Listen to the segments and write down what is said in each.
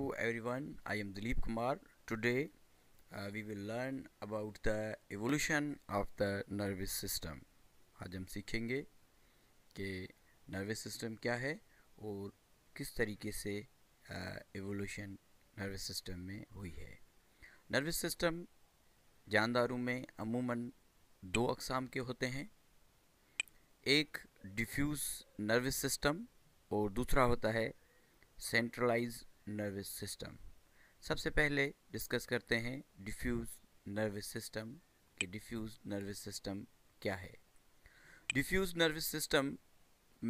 Hello everyone, I am Dilip Kumar. Today uh, we will learn about the evolution of the nervous system. आज हम सीखेंगे कि nervous system क्या है और किस तरीके से evolution nervous system में हुई है nervous system जानदारों में अमूमन दो अकसाम के होते हैं एक डिफ्यूज़ नर्वस सिस्टम और दूसरा होता है सेंट्रलाइज नर्वस सिस्टम सबसे पहले डिस्कस करते हैं डिफ्यूज़ नर्वस सिस्टम कि डिफ्यूज़ नर्वस सिस्टम क्या है डिफ्यूज़ नर्वस सिस्टम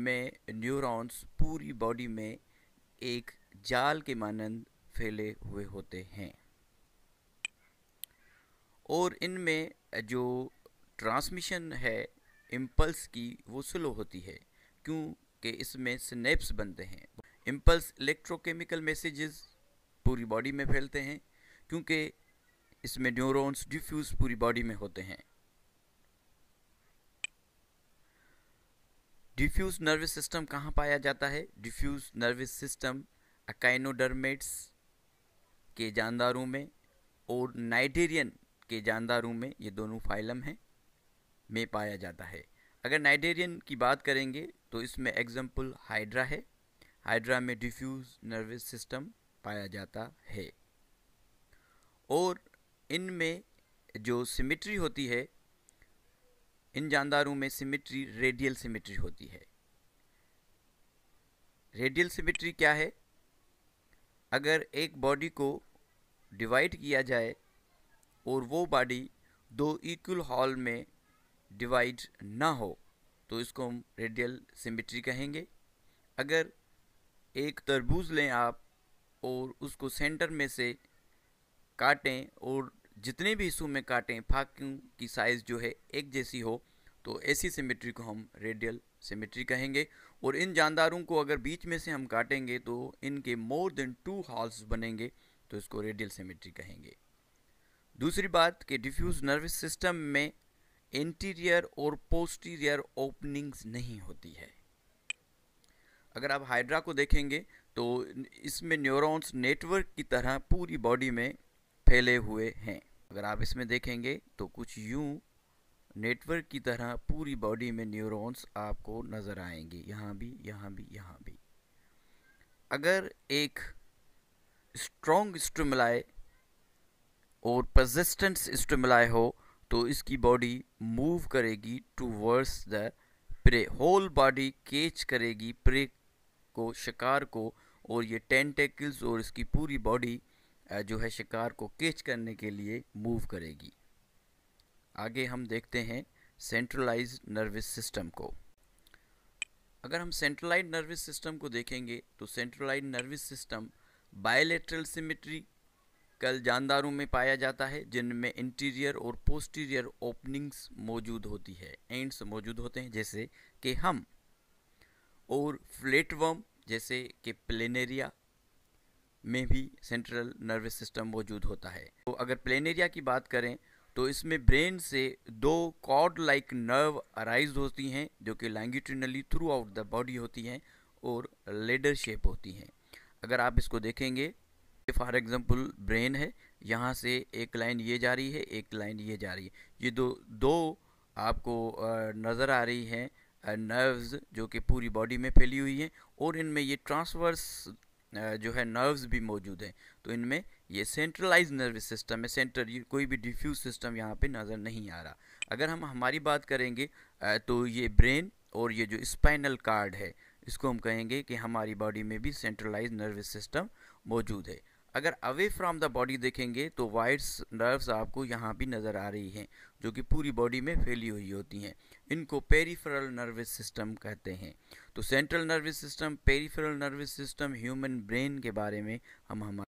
में न्यूरॉन्स पूरी बॉडी में एक जाल के मानंद फैले हुए होते हैं और इनमें जो ट्रांसमिशन है इम्पल्स की वो स्लो होती है क्योंकि इसमें स्नेप्स बनते हैं इम्पल्स इलेक्ट्रोकेमिकल मैसेजेस पूरी बॉडी में फैलते हैं क्योंकि इसमें न्यूरॉन्स डिफ्यूज पूरी बॉडी में होते हैं डिफ्यूज नर्वस सिस्टम कहाँ पाया जाता है डिफ्यूज नर्वस सिस्टम अकाइनोडर्मेट्स के जानदारों में और नाइडेरियन के जानदारों में ये दोनों फाइलम हैं में पाया जाता है अगर नाइडेरियन की बात करेंगे तो इसमें एग्जाम्पल हाइड्रा है हाइड्रा में डिफ्यूज नर्वस सिस्टम पाया जाता है और इनमें जो सिमेट्री होती है इन जानदारों में सिमिट्री रेडियल सिमेट्री होती है रेडियल सिमिट्री क्या है अगर एक बॉडी को डिवाइड किया जाए और वो बॉडी दो इक्वल हॉल में डिवाइड ना हो तो इसको हम रेडियल सिमिट्री कहेंगे अगर एक तरबूज लें आप और उसको सेंटर में से काटें और जितने भी हिस्सों में काटें फाकियों की साइज़ जो है एक जैसी हो तो ऐसी सिमेट्री को हम रेडियल सिमेट्री कहेंगे और इन जानदारों को अगर बीच में से हम काटेंगे तो इनके मोर देन टू हॉल्स बनेंगे तो इसको रेडियल सिमेट्री कहेंगे दूसरी बात कि डिफ्यूज़ नर्वस सिस्टम में इंटीरियर और पोस्टीरियर ओपनिंग्स नहीं होती है अगर आप हाइड्रा को देखेंगे तो इसमें न्यूरॉन्स नेटवर्क की तरह पूरी बॉडी में फैले हुए हैं अगर आप इसमें देखेंगे तो कुछ यूं नेटवर्क की तरह पूरी बॉडी में न्यूरॉन्स आपको नज़र आएंगे यहाँ भी यहाँ भी यहाँ भी अगर एक स्ट्रॉन्ग स्टमलाए और परजिस्टेंस स्टमलाए हो तो इसकी बॉडी मूव करेगी to the prey whole body catch करेगी प्रे को शिकार को और ये टेन टेकल्स और इसकी पूरी बॉडी जो है शिकार को कैच करने के लिए मूव करेगी आगे हम देखते हैं सेंट्रलाइज नर्वस सिस्टम को अगर हम सेंट्रलाइज नर्वस सिस्टम को देखेंगे तो centralize nervous system bilateral symmetry कल जानदारों में पाया जाता है जिनमें इंटीरियर और पोस्टीरियर ओपनिंग्स मौजूद होती है एंड्स मौजूद होते हैं जैसे कि हम और फ्लेटवर्म जैसे कि प्लेनेरिया में भी सेंट्रल नर्वस सिस्टम मौजूद होता है तो अगर प्लेनेरिया की बात करें तो इसमें ब्रेन से दो कॉर्ड लाइक नर्व अराइज होती हैं जो कि longitudinally throughout the body होती हैं और लेडर शेप होती हैं अगर आप इसको देखेंगे फॉर एग्जांपल ब्रेन है यहाँ से एक लाइन ये जा रही है एक लाइन ये जा रही है ये दो दो आपको नज़र आ रही हैं नर्व्स जो कि पूरी बॉडी में फैली हुई हैं और इनमें ये ट्रांसवर्स जो है नर्व्स भी मौजूद हैं तो इनमें ये सेंट्रलाइज नर्वस सिस्टम है सेंटर ये कोई भी डिफ्यूज सिस्टम यहाँ पे नज़र नहीं आ रहा अगर हम हमारी बात करेंगे तो ये ब्रेन और ये जो स्पाइनल कार्ड है इसको हम कहेंगे कि हमारी बॉडी में भी सेंट्रलाइज नर्वस सिस्टम मौजूद है अगर अवे फ्रॉम द बॉडी देखेंगे तो वाइट्स नर्व्स आपको यहाँ भी नज़र आ रही हैं जो कि पूरी बॉडी में फैली हुई होती हैं इनको पेरीफरल नर्वस सिस्टम कहते हैं तो central nervous system peripheral nervous system human brain के बारे में हम हमारे